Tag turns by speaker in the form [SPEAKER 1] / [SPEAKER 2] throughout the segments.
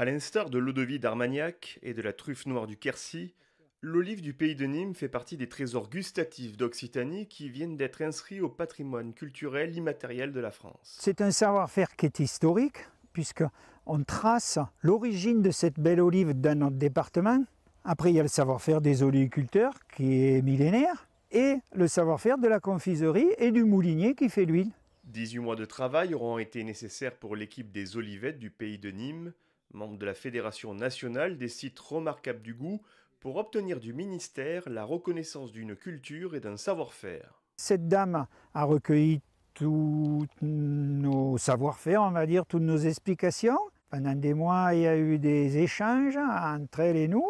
[SPEAKER 1] À l'instar de l'eau de vie d'Armagnac et de la truffe noire du Quercy, l'olive du pays de Nîmes fait partie des trésors gustatifs d'Occitanie qui viennent d'être inscrits au patrimoine culturel immatériel de la France.
[SPEAKER 2] C'est un savoir-faire qui est historique, puisque on trace l'origine de cette belle olive dans notre département. Après, il y a le savoir-faire des oléiculteurs qui est millénaire et le savoir-faire de la confiserie et du moulinier qui fait l'huile.
[SPEAKER 1] 18 mois de travail auront été nécessaires pour l'équipe des olivettes du pays de Nîmes membre de la Fédération nationale des sites remarquables du goût, pour obtenir du ministère la reconnaissance d'une culture et d'un savoir-faire.
[SPEAKER 2] Cette dame a recueilli tous nos savoir-faire, on va dire, toutes nos explications. Pendant des mois, il y a eu des échanges entre elle et nous,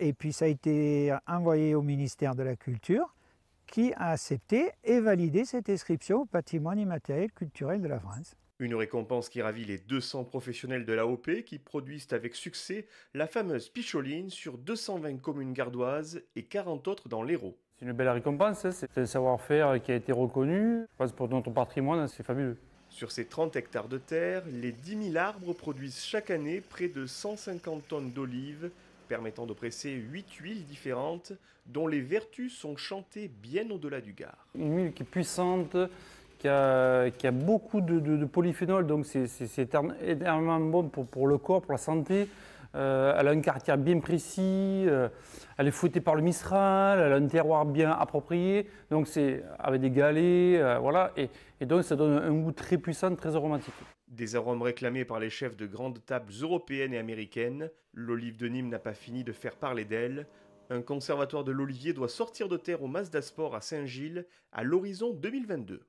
[SPEAKER 2] et puis ça a été envoyé au ministère de la Culture, qui a accepté et validé cette inscription au patrimoine immatériel culturel de la France.
[SPEAKER 1] Une récompense qui ravit les 200 professionnels de l'AOP qui produisent avec succès la fameuse picholine sur 220 communes gardoises et 40 autres dans l'Hérault.
[SPEAKER 3] C'est une belle récompense, hein. c'est un savoir-faire qui a été reconnu. Je pour notre patrimoine, c'est fabuleux.
[SPEAKER 1] Sur ces 30 hectares de terre, les 10 000 arbres produisent chaque année près de 150 tonnes d'olives, permettant de presser 8 huiles différentes, dont les vertus sont chantées bien au-delà du Gard.
[SPEAKER 3] Une huile qui est puissante, qui a, beaucoup de, de, polyphénol, donc c'est énormément bon pour, le corps, pour la santé. Euh, elle a un caractère bien précis, euh, elle est fouettée par le Mistral, elle a un terroir bien approprié, donc c'est avec des galets, euh, voilà, et, donc ça donne un goût très puissant, très aromatique.
[SPEAKER 1] Des arômes réclamés par les chefs de grandes tables européennes et américaines, l'olive de Nîmes n'a pas fini de faire parler d'elle. Un conservatoire de l'olivier doit sortir de terre au Mas d'Asport à Saint-Gilles à l'horizon 2022.